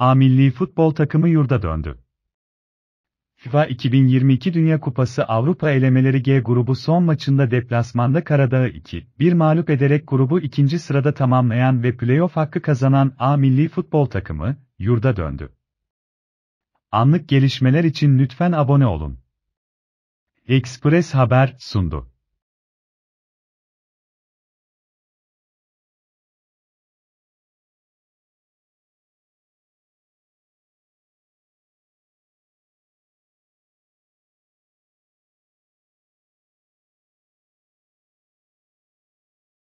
Amilli milli futbol takımı yurda döndü. FIFA 2022 Dünya Kupası Avrupa Elemeleri G grubu son maçında deplasmanda Karadağ'ı 2-1 mağlup ederek grubu ikinci sırada tamamlayan ve playoff hakkı kazanan A milli futbol takımı, yurda döndü. Anlık gelişmeler için lütfen abone olun. Express Haber sundu.